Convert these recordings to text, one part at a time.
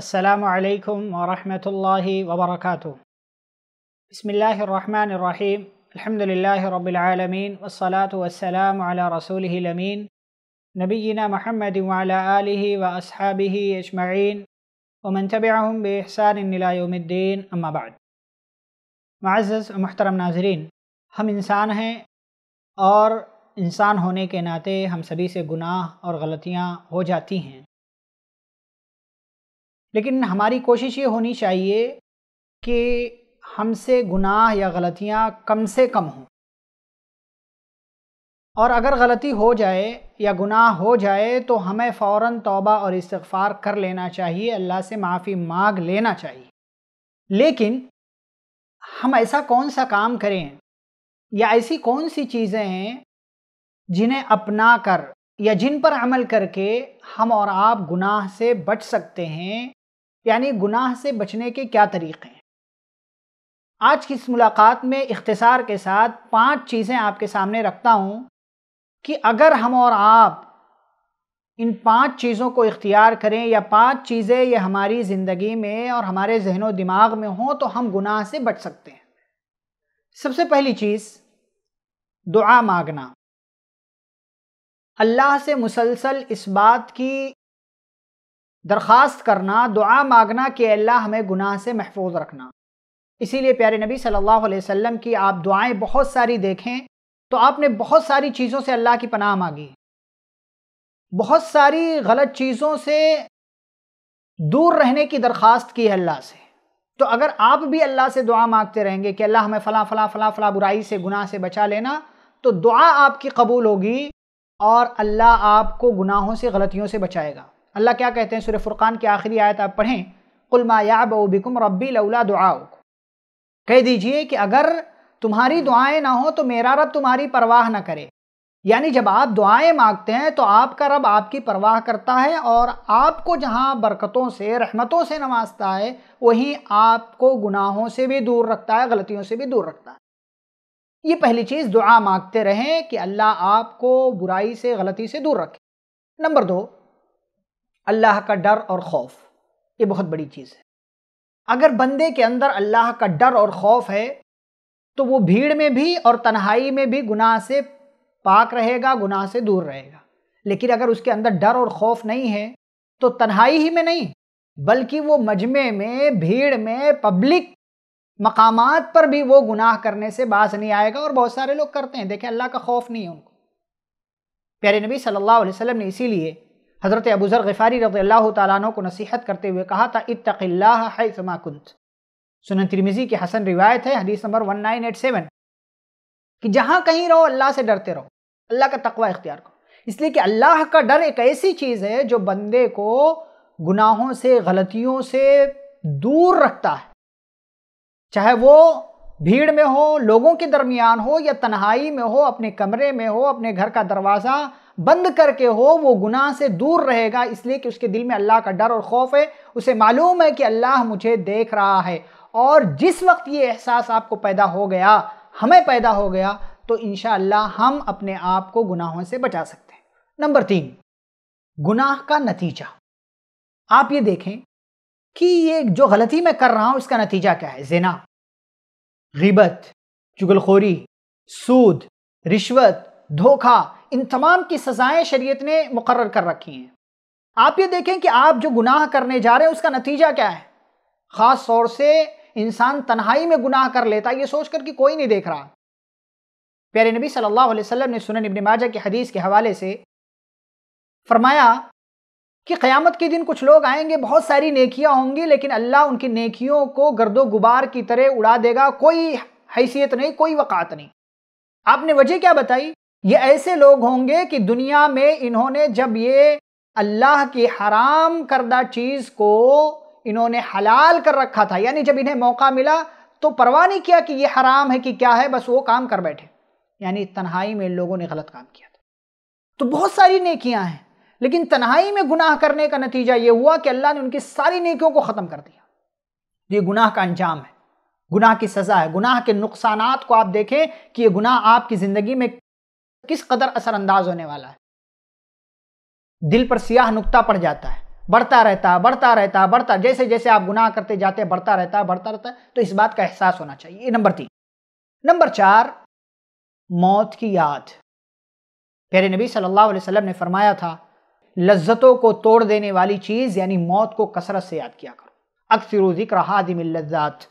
अस्सलाम वालेकुम वरहमतुल्लाहि वबरकातुहू बसमिल्लाहिर्रहमानिर्रहीम अल्हम्दुलिल्लाहि रब्बिल आलमीन वस्सलातु वस्सलाम अला रसूलिहिल नबीना महमद वाला व अस्हाबिहि अजमईन वमन तबिअहुम बिहसान इला यौमिद्दीन अम्मा बाद नाजरीन हम इंसान हैं और इंसान होने के नाते हम सभी से गुनाह और गलतियाँ हो जाती हैं लेकिन हमारी कोशिश ये होनी चाहिए कि हमसे गुनाह या गलतियाँ कम से कम हों और अगर गलती हो जाए या गुनाह हो जाए तो हमें फौरन तौबा और इस्तफ़ार कर लेना चाहिए अल्लाह से माफ़ी मांग लेना चाहिए लेकिन हम ऐसा कौन सा काम करें या ऐसी कौन सी चीज़ें हैं जिन्हें अपना कर या जिन पर अमल करके हम और आप गुनाह से बच सकते हैं यानी गुनाह से बचने के क्या तरीक़े हैं आज की इस मुलाकात में इख्तसार के साथ पांच चीज़ें आपके सामने रखता हूँ कि अगर हम और आप इन पांच चीज़ों को इख्तियार करें या पांच चीज़ें ये हमारी ज़िंदगी में और हमारे जहनो दिमाग में हों तो हम गुनाह से बच सकते हैं सबसे पहली चीज़ दुआ मांगना अल्लाह से मुसलसल इस बात की दरख्वास्त करना दुआ मांगना कि अल्लाह हमें गुनाह से महफूज रखना इसीलिए प्यारे नबी सल्लल्लाहु अलैहि वसल्लम की आप दुआएं बहुत सारी देखें तो आपने बहुत सारी चीज़ों से अल्लाह की पनाह मांगी बहुत सारी गलत चीज़ों से दूर रहने की दरख्वास्त की है अल्लाह से तो अगर आप भी अल्लाह से दुआ मांगते रहेंगे कि अल्लाह हमें फ़लाँ फ़लाँ फ़लाँ फ़लाँ बुराई से गुनाह से बचा लेना तो दुआ आपकी कबूल होगी और अल्लाह आपको गुनाहों से गलतियों से बचाएगा अल्लाह क्या कहते हैं सुर फुरक़ान की आखिरी आयत आप पढ़ें कुलमा याब बिकुम रब्बी लौला दुआ कह दीजिए कि अगर तुम्हारी दुआएं ना हो तो मेरा रब तुम्हारी परवाह ना करे यानी जब आप दुआएं मांगते हैं तो आपका रब आपकी परवाह करता है और आपको जहां बरकतों से रहमतों से नवाजता है वहीं आपको गुनाहों से भी दूर रखता है गलतियों से भी दूर रखता है ये पहली चीज़ दुआ मांगते रहें कि अल्लाह आपको बुराई से गलती से दूर रखे नंबर दो अल्लाह का डर और खौफ ये बहुत बड़ी चीज़ है अगर बंदे के अंदर अल्लाह का डर और खौफ है तो वो भीड़ में भी और तन्हाई में भी गुनाह से पाक रहेगा गुनाह से दूर रहेगा लेकिन अगर उसके अंदर डर और खौफ नहीं है तो तन्हाई ही में नहीं बल्कि वो मजमे में भीड़ में पब्लिक मकामात पर भी वो गुनाह करने से बास नहीं आएगा और बहुत सारे लोग करते हैं देखें अल्लाह का खौफ नहीं है उनको प्यारे नबी सल्लल्लाहु अलैहि वसल्लम ने इसीलिए हज़रत अबूज़र गफ़ारी रज़ी अल्लाह तु को नसीहत करते हुए कहा था इतला है कुंत सुनन तिरमिज़ी की हसन रिवायत है हदीस number one nine eight seven कि जहाँ कहीं रहो अल्लाह से डरते रहो अल्लाह का तकवा इख्तियार करो इसलिए कि अल्लाह का डर एक ऐसी चीज़ है जो बंदे को गुनाहों से गलतियों से दूर रखता है चाहे वो भीड़ में हो लोगों के दरमियान हो या तन्हाई में हो अपने कमरे में हो अपने घर का दरवाज़ा बंद करके हो वो गुनाह से दूर रहेगा इसलिए कि उसके दिल में अल्लाह का डर और खौफ है उसे मालूम है कि अल्लाह मुझे देख रहा है और जिस वक्त ये एहसास आपको पैदा हो गया हमें पैदा हो गया तो इन हम अपने आप को गुनाहों से बचा सकते हैं नंबर तीन गुनाह का नतीजा आप ये देखें कि ये जो गलती मैं कर रहा हूँ इसका नतीजा क्या है जेना रिबत चुगलखोरी सूद रिश्वत धोखा इन तमाम की सज़ाएं शरीयत ने मुकर कर रखी हैं आप ये देखें कि आप जो गुनाह करने जा रहे हैं उसका नतीजा क्या है ख़ास तौर से इंसान तन्हाई में गुनाह कर लेता है ये सोचकर कि कोई नहीं देख रहा प्यारे नबी सल्लल्लाहु अलैहि वसल्लम ने सुनन इब्न माजा की हदीस के हवाले से फरमाया कि क़यामत के दिन कुछ लोग आएंगे बहुत सारी नेकियां होंगी लेकिन अल्लाह उनकी नेकियों को गर्दो गुबार की तरह उड़ा देगा कोई हैसियत नहीं कोई वक़ात नहीं आपने वजह क्या बताई ये ऐसे लोग होंगे कि दुनिया में इन्होंने जब ये अल्लाह की हराम करदा चीज़ को इन्होंने हलाल कर रखा था यानी जब इन्हें मौका मिला तो परवाह नहीं किया कि ये हराम है कि क्या है बस वो काम कर बैठे यानी तन्हाई में लोगों ने गलत काम किया था तो बहुत सारी नेकियां हैं लेकिन तन्हाई में गुनाह करने का नतीजा ये हुआ कि अल्लाह ने उनकी सारी नेकियों को ख़त्म कर दिया ये गुनाह का अंजाम है गुनाह की सज़ा है गुनाह के नुकसान को आप देखें कि ये गुनाह आपकी ज़िंदगी में किस कदर असरअंदाज होने वाला है दिल पर सियाह नुकता पड़ जाता है बढ़ता रहता है बढ़ता रहता है बढ़ता जैसे जैसे आप गुनाह करते जाते बढ़ता रहता है बढ़ता रहता है तो इस बात का एहसास होना चाहिए ये नंबर तीन नंबर चार मौत की याद प्यारे नबी सल्लल्लाहु अलैहि वसल्लम ने फरमाया था लज्जतों को तोड़ देने वाली चीज़ यानी मौत को कसरत से याद किया करो अक्सर जिक्र हादिम लज्जात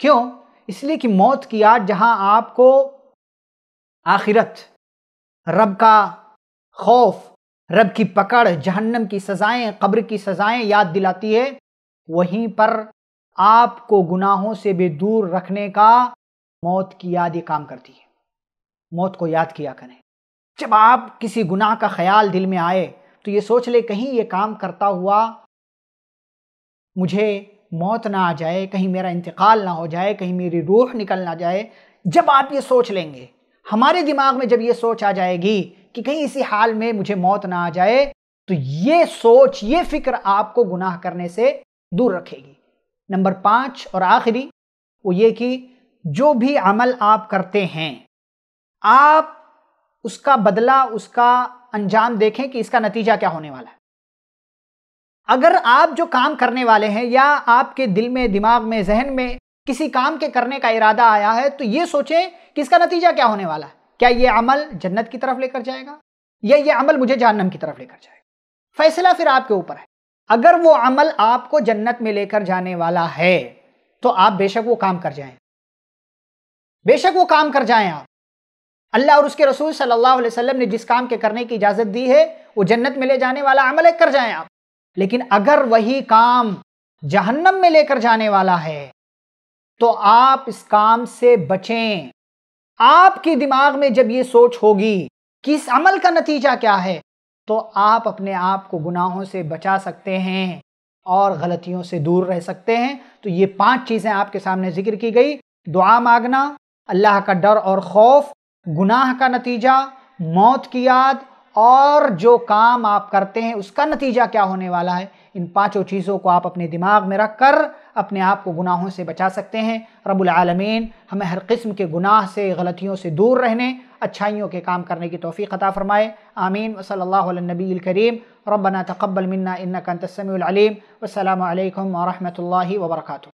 क्यों इसलिए कि मौत की याद जहां आपको आखिरत रब का खौफ रब की पकड़ जहन्नम की सज़ाएं कब्र की सज़ाएं याद दिलाती है वहीं पर आपको गुनाहों से भी दूर रखने का मौत की याद ये काम करती है मौत को याद किया करें जब आप किसी गुनाह का ख्याल दिल में आए तो ये सोच ले कहीं ये काम करता हुआ मुझे मौत ना आ जाए कहीं मेरा इंतकाल ना हो जाए कहीं मेरी रूह निकल ना जाए जब आप ये सोच लेंगे हमारे दिमाग में जब ये सोच आ जाएगी कि कहीं इसी हाल में मुझे मौत ना आ जाए तो ये सोच ये फिक्र आपको गुनाह करने से दूर रखेगी नंबर पाँच और आखिरी वो ये कि जो भी अमल आप करते हैं आप उसका बदला उसका अंजाम देखें कि इसका नतीजा क्या होने वाला है अगर आप जो काम करने वाले हैं या आपके दिल में दिमाग में जहन में किसी काम के करने का इरादा आया है तो ये सोचें किसका नतीजा क्या होने वाला है क्या यह अमल जन्नत की तरफ लेकर जाएगा या ये अमल मुझे जहन्नम की तरफ लेकर जाएगा फैसला फिर आपके ऊपर है अगर वो अमल आपको जन्नत में लेकर जाने वाला है तो आप बेशक वो काम कर जाएं बेशक वो काम कर जाएं आप अल्लाह और उसके रसूल सल्लल्लाहु अलैहि वसल्लम ने जिस काम के करने की इजाज़त दी है वो जन्नत में ले जाने वाला अमल कर जाएं आप लेकिन अगर वही काम जहन्नम में लेकर जाने वाला है तो आप इस काम से बचें आपके दिमाग में जब ये सोच होगी कि इस अमल का नतीजा क्या है तो आप अपने आप को गुनाहों से बचा सकते हैं और गलतियों से दूर रह सकते हैं तो ये पांच चीज़ें आपके सामने जिक्र की गई दुआ मांगना अल्लाह का डर और खौफ गुनाह का नतीजा मौत की याद और जो काम आप करते हैं उसका नतीजा क्या होने वाला है इन पांचों चीज़ों को आप अपने दिमाग में रख कर अपने आप को गुनाहों से बचा सकते हैं रब्बुल आलमीन हमें हर किस्म के गुनाह से गलतियों से दूर रहने अच्छाइयों के काम करने की तोफ़ी अता फ़रमाए आमीन वसल नबी करीम रबना तकबल मन्ना इन्ना कंतसमीम वसलम वरहमल वर्का